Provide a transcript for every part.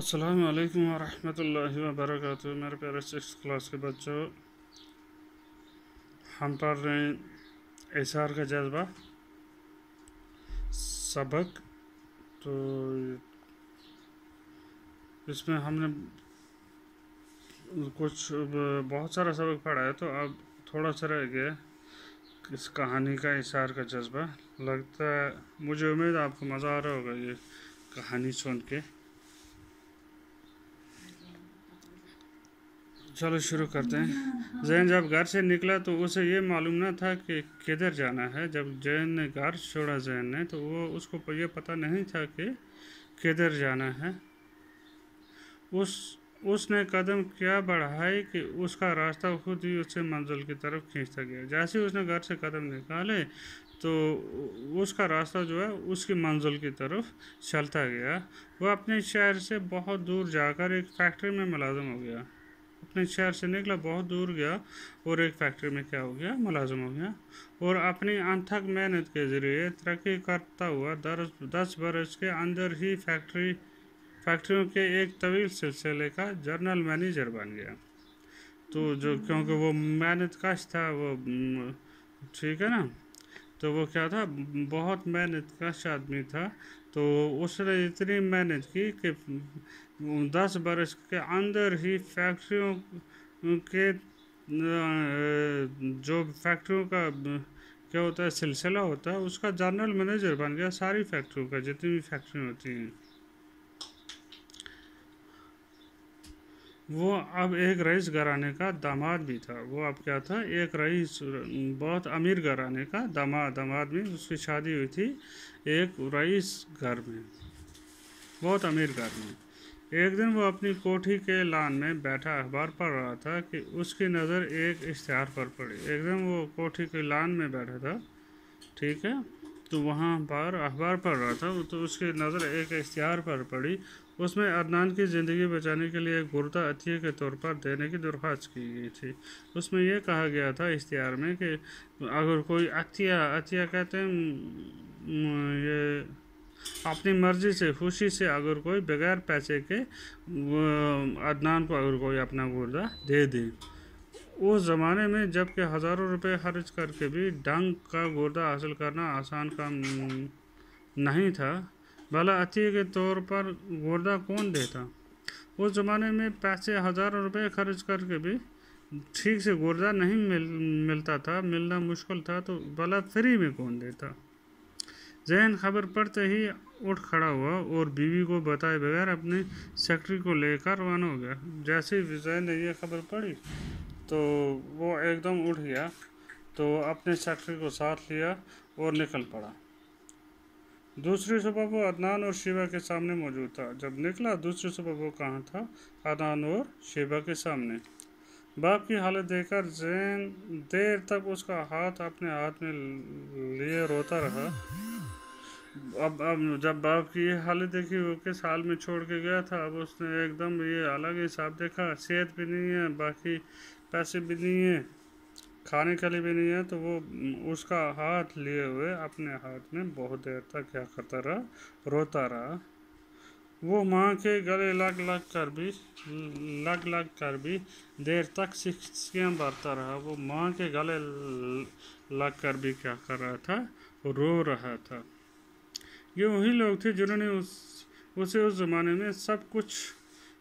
अस्सलाम वालेकुम वरहमतुल्लाहि वबरकatuह मेरे प्यारे सिक्स क्लास के बच्चों हम पढ़ रहे हैं एस का जज्बा सबक तो इसमें हमने कुछ बहुत सारा सबक पढ़ा है तो अब थोड़ा सा रह गया इस कहानी का इशार का जज्बा लगता है मुझे उम्मीद आपको मज़ा आ रहा होगा ये कहानी सुन के चलो शुरू करते हैं जैन जब घर से निकला तो उसे ये मालूम ना था कि किधर जाना है जब जैन ने घर छोड़ा जैन ने तो वो उसको ये पता नहीं था कि किधर जाना है उस उसने कदम क्या बढ़ाए कि उसका रास्ता खुद ही उससे मंजिल की तरफ खींचता गया जैसे ही उसने घर से कदम निकाले तो उसका रास्ता जो है उसकी मंजिल की तरफ चलता गया वह अपने शहर से बहुत दूर जाकर एक फैक्ट्री में मुलाजम हो गया अपने शहर से निकला बहुत दूर गया और एक फैक्ट्री में क्या हो गया मुलाजम हो गया और अपनी अनथक मेहनत के ज़रिए तरक्की करता हुआ दस दस बरस के अंदर ही फैक्ट्री फैक्ट्रियों के एक तवील सिलसिले का जनरल मैनेजर बन गया तो जो क्योंकि वो मेहनत कश था वो ठीक है ना तो वो क्या था बहुत मेहनत कश आदमी था तो उसने इतनी मेहनत की कि दस बरस के अंदर ही फैक्ट्रियों के जो फैक्ट्रियों का क्या होता है सिलसिला होता है उसका जनरल मैनेजर बन गया सारी फैक्ट्रियों का जितनी भी फैक्ट्रियाँ होती हैं वो अब एक रईस घराने का दामाद भी था वो अब क्या था एक रईस बहुत अमीर घराने का दामाद दामाद में उसकी शादी हुई थी एक रईस घर में बहुत अमीर घर में एक दिन वो अपनी कोठी के लान में बैठा अखबार पढ़ रहा था कि उसकी नज़र एक इश्तहार पर पड़ी एक दिन वो कोठी के लान में बैठा था ठीक है तो वहाँ पर अखबार पढ़ रहा था तो उसकी नज़र एक इश्तहार पर पड़ी उसमें अदनान की ज़िंदगी बचाने के लिए गुर्दा अतिये के तौर पर देने की दरख्वास्त की गई थी उसमें यह कहा गया था इश्तहार में कि अगर कोई अतिया अतिया कहते हैं ये अपनी मर्जी से खुशी से अगर कोई बगैर पैसे के अदनान को अगर कोई अपना गुर्दा दे दे उस ज़माने में जबकि हज़ारों रुपए खर्च करके भी डंग का गुर्दा हासिल करना आसान काम नहीं था भला अति के तौर पर गुर्दा कौन देता उस ज़माने में पैसे हज़ारों रुपए खर्च करके भी ठीक से गुर्दा नहीं मिल मिलता था मिलना मुश्किल था तो भला फ्री में कौन देता जैन खबर पड़ते ही उठ खड़ा हुआ और बीवी को बताए बगैर अपने सेक्रेटरी को लेकर रवाना हो गया जैसे ही विजय ने यह खबर पड़ी तो वो एकदम उठ गया तो अपने सेक्रेटरी को साथ लिया और निकल पड़ा दूसरी सुबह वो अदनान और शिवा के सामने मौजूद था जब निकला दूसरी सुबह वो कहाँ था अदनान और शिवा के सामने बाप की हालत देखकर जैन देर तक उसका हाथ अपने हाथ में लिए रोता रहा अब अब जब बाप की ये हालत देखी वो के साल में छोड़ के गया था अब उसने एकदम ये अलग हिसाब देखा सेहत भी नहीं है बाकी पैसे भी नहीं है खाने के लिए भी नहीं है तो वो उसका हाथ लिए हुए अपने हाथ में बहुत देर तक क्या करता रहा रोता रहा वो माँ के गले लग लग कर भी लग लग कर भी देर तक सिक्सियाँ भरता रहा वो माँ के गले लग कर भी क्या कर रहा था रो रहा था ये वही लोग थे जिन्होंने उस उसे उस ज़माने में सब कुछ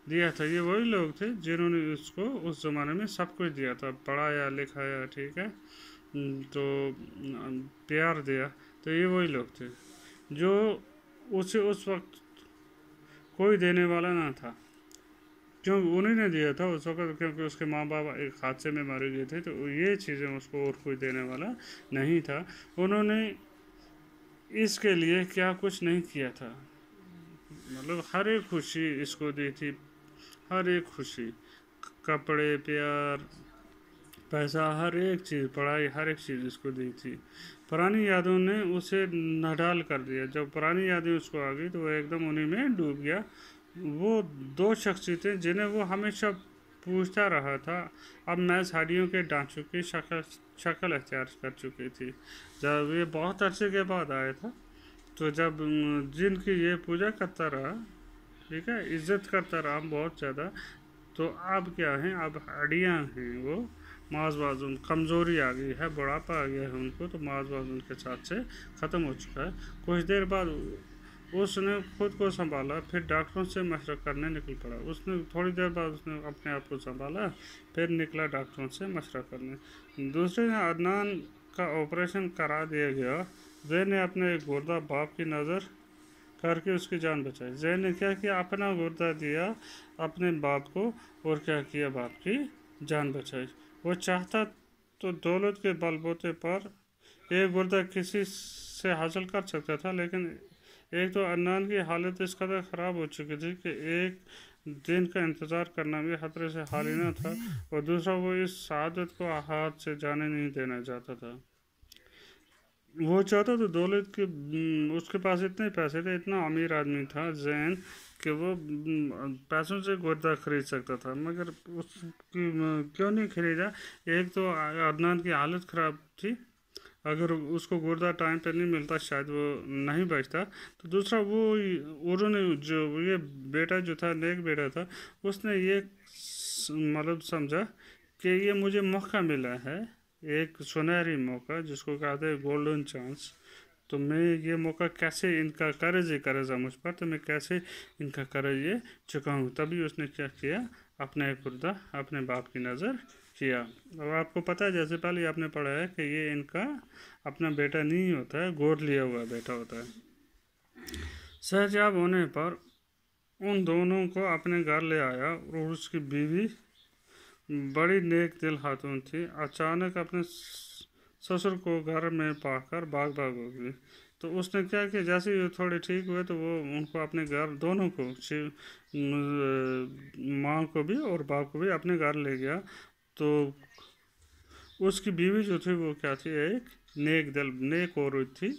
दिया था ये वही लोग थे जिन्होंने उसको उस ज़माने में सब कुछ दिया था पढ़ाया लिखाया ठीक है तो प्यार दिया तो ये वही लोग थे जो उसे उस वक्त कोई देने वाला ना था क्योंकि उन्हें ने दिया था उस वक्त क्योंकि उसके माँ बाप एक हादसे में मारे गए थे तो ये चीज़ें उसको और कोई देने वाला नहीं था उन्होंने इसके लिए क्या कुछ नहीं किया था मतलब हर एक खुशी इसको दी थी हर एक खुशी कपड़े प्यार पैसा हर एक चीज़ पढ़ाई हर एक चीज़ इसको दी थी पुरानी यादों ने उसे नडाल कर दिया जब पुरानी यादें उसको आ गई तो वह एकदम उन्हीं में डूब गया वो दो शख्सियतें जिन्हें वो हमेशा पूछता रहा था अब मैं साड़ियों के ढांचों की शक्ल शक्ल अख्तियार कर चुकी थी जब ये बहुत अरसे के बाद आया था तो जब जिनकी ये पूजा करता रहा ठीक है इज्जत करता रहा बहुत ज़्यादा तो अब क्या है अब हड्डियाँ हैं वो माज उन कमज़ोरी आ गई है बुढ़ापा आ गया है उनको तो माज माजबाज के साथ से ख़त्म हो चुका है कुछ देर बाद उसने खुद को संभाला फिर डॉक्टरों से मशरा करने निकल पड़ा उसने थोड़ी देर बाद उसने अपने आप को संभाला फिर निकला डॉक्टरों से मशरा करने दूसरे दिन अदनान का ऑपरेशन करा दिया गया जैन ने अपने गुर्दा बाप की नज़र करके उसकी जान बचाई जैन ने क्या किया अपना गुर्दा दिया अपने बाप को और क्या किया बाप की जान बचाई वो चाहता तो दौलत के बलबूते पर एक गुर्दा किसी से हासिल कर सकता था लेकिन एक तो अदनान की हालत इस कदर तो ख़राब हो चुकी थी कि एक दिन का इंतज़ार करना भी खतरे से हाली ना था और दूसरा वो इस शहादत को हाथ से जाने नहीं देना चाहता था वो चाहता तो दौलत के उसके पास इतने पैसे थे इतना अमीर आदमी था जैन कि वो पैसों से गुर्दा खरीद सकता था मगर उसकी क्यों नहीं खरीदा एक तो अदनान की हालत ख़राब थी अगर उसको गुर्दा टाइम पे नहीं मिलता शायद वो नहीं बचता तो दूसरा वो उन्होंने जो ये बेटा जो था नेक बेटा था उसने ये मतलब समझा कि ये मुझे मौका मिला है एक सुनहरी मौका जिसको कहते हैं गोल्डन चांस तो मैं ये मौका कैसे इनका कर्ज ये कर्जा मुझ पर तो मैं कैसे इनका कर्ज ये चुकाऊँ तभी उसने क्या किया अपने एक गुर्दा अपने बाप की नज़र किया और आपको पता है जैसे पहले आपने पढ़ा है कि ये इनका अपना बेटा नहीं होता है गोद लिया हुआ बेटा होता है सहजाब होने पर उन दोनों को अपने घर ले आया और उसकी बीवी बड़ी नेक दिल खातून थी अचानक अपने ससुर को घर में पाकर भाग भाग हो गई तो उसने क्या किया जैसे ही थोड़े ठीक हुए तो वो उनको अपने घर दोनों को शिव माँ को भी और बाप को भी अपने घर ले गया तो उसकी बीवी जो थी वो क्या थी एक नेक दल नेक औरत थी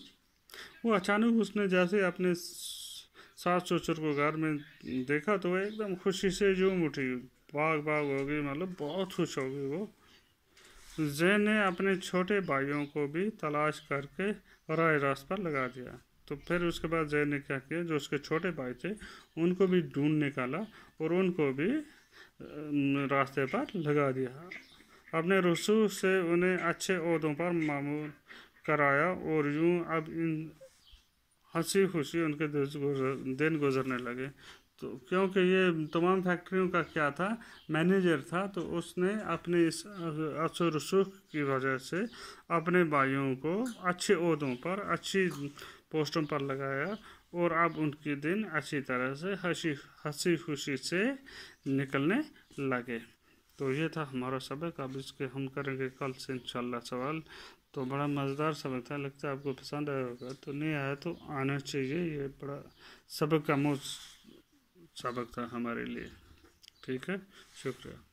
वो अचानक उसने जैसे अपने सास ससुर को घर में देखा तो वह एकदम खुशी से जूम उठी भाग भाग हो गई मतलब बहुत खुश हो गई वो जैन ने अपने छोटे भाइयों को भी तलाश करके राय रास्त पर लगा दिया तो फिर उसके बाद जैन ने क्या किया जो उसके छोटे भाई थे उनको भी ढूंढ निकाला और उनको भी रास्ते पर लगा दिया अपने रसूख से उन्हें अच्छे अहदों पर मामूल कराया और यूं अब इन हंसी खुशी उनके दिन गुजरने लगे तो क्योंकि ये तमाम फैक्ट्रियों का क्या था मैनेजर था तो उसने अपने इस अच्छे रसूख की वजह से अपने भाइयों को अच्छे अहदों पर अच्छी पोस्टों पर लगाया और अब उनके दिन अच्छी तरह से हंसी हंसी खुशी से निकलने लगे तो ये था हमारा सबक अब इसके हम करेंगे कल से इंशाल्लाह सवाल तो बड़ा मज़ेदार सबक था लगता है आपको पसंद आया होगा तो नहीं आया तो आना चाहिए ये बड़ा सबक का मोस्ट सबक था हमारे लिए ठीक है शुक्रिया